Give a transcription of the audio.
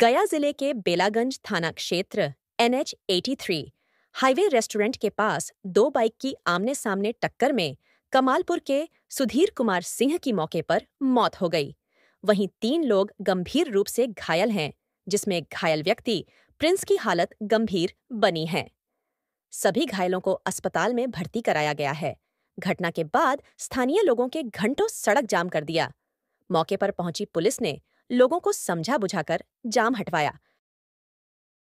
गया जिले के बेलागंज थाना क्षेत्र एनएच 83 हाईवे रेस्टोरेंट के पास दो बाइक की आमने सामने टक्कर में कमालपुर के सुधीर कुमार सिंह की मौके पर मौत हो गई वहीं तीन लोग गंभीर रूप से घायल हैं जिसमें घायल व्यक्ति प्रिंस की हालत गंभीर बनी है सभी घायलों को अस्पताल में भर्ती कराया गया है घटना के बाद स्थानीय लोगों के घंटों सड़क जाम कर दिया मौके पर पहुंची पुलिस ने लोगों को समझा बुझाकर जाम हटवाया